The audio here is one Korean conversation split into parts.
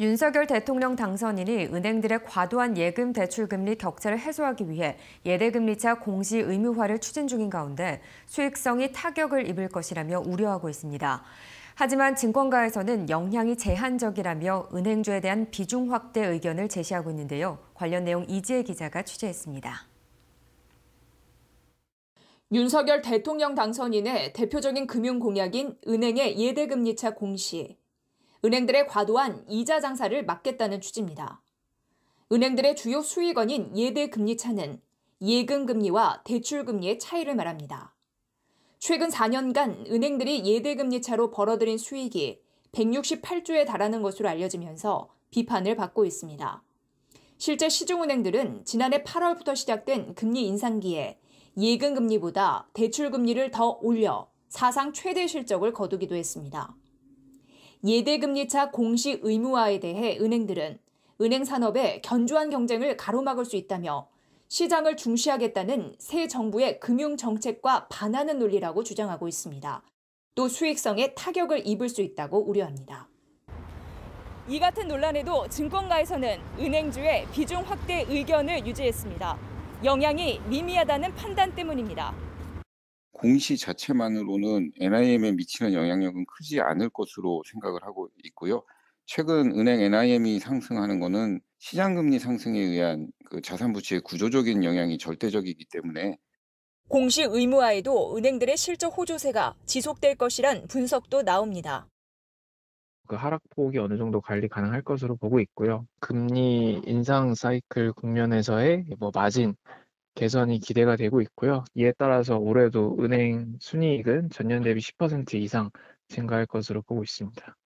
윤석열 대통령 당선인이 은행들의 과도한 예금 대출 금리 격차를 해소하기 위해 예대금리차 공시 의무화를 추진 중인 가운데 수익성이 타격을 입을 것이라며 우려하고 있습니다. 하지만 증권가에서는 영향이 제한적이라며 은행주에 대한 비중 확대 의견을 제시하고 있는데요. 관련 내용 이지혜 기자가 취재했습니다. 윤석열 대통령 당선인의 대표적인 금융 공약인 은행의 예대금리차 공시. 은행들의 과도한 이자 장사를 막겠다는 취지입니다. 은행들의 주요 수익원인 예대 금리 차는 예금 금리와 대출 금리의 차이를 말합니다. 최근 4년간 은행들이 예대 금리 차로 벌어들인 수익이 168조에 달하는 것으로 알려지면서 비판을 받고 있습니다. 실제 시중은행들은 지난해 8월부터 시작된 금리 인상기에 예금 금리보다 대출 금리를 더 올려 사상 최대 실적을 거두기도 했습니다. 예대금리차 공시 의무화에 대해 은행들은 은행 산업의 견조한 경쟁을 가로막을 수 있다며 시장을 중시하겠다는 새 정부의 금융 정책과 반하는 논리라고 주장하고 있습니다. 또 수익성에 타격을 입을 수 있다고 우려합니다. 이 같은 논란에도 증권가에서는 은행주의 비중 확대 의견을 유지했습니다. 영향이 미미하다는 판단 때문입니다. 공시 자체만으로는 NIM에 미치는 영향력은 크지 않을 것으로 생각을 하고 있고요. 최근 은행 NIM이 상승하는 것은 시장금리 상승에 의한 그 자산부채의 구조적인 영향이 절대적이기 때문에 공시 의무화에도 은행들의 실적 호조세가 지속될 것이란 분석도 나옵니다. 그 하락폭이 어느 정도 관리 가능할 것으로 보고 있고요. 금리 인상 사이클 국면에서의 뭐 마진 개선이 기대가 되고 있고요. 이에 따라서 올해도 은행 순이익은 전년 대비 10% 이상 증가할 것으로 보고 있습니다.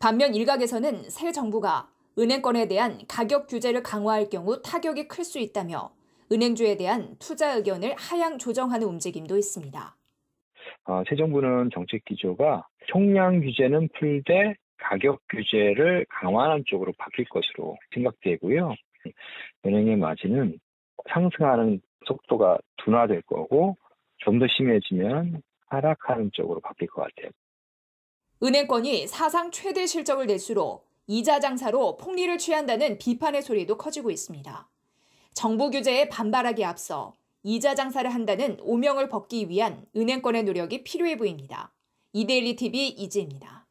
반면 일각에서는 새 정부가 은행권에 대한 가격 규제를 강화할 경우 타격이 클 수 있다며 은행주에 대한 투자 의견을 하향 조정하는 움직임도 있습니다. 어, 새 정부는 정책 기조가 총량 규제는 풀되 가격 규제를 강화하는 쪽으로 바뀔 것으로 생각되고요. 은행의 마진은 상승하는 속도가 둔화될 거고 좀 더 심해지면 하락하는 쪽으로 바뀔 것 같아요. 은행권이 사상 최대 실적을 낼수록 이자 장사로 폭리를 취한다는 비판의 소리도 커지고 있습니다. 정부 규제에 반발하기 앞서 이자 장사를 한다는 오명을 벗기 위한 은행권의 노력이 필요해 보입니다. 이데일리 TV 이지입니다.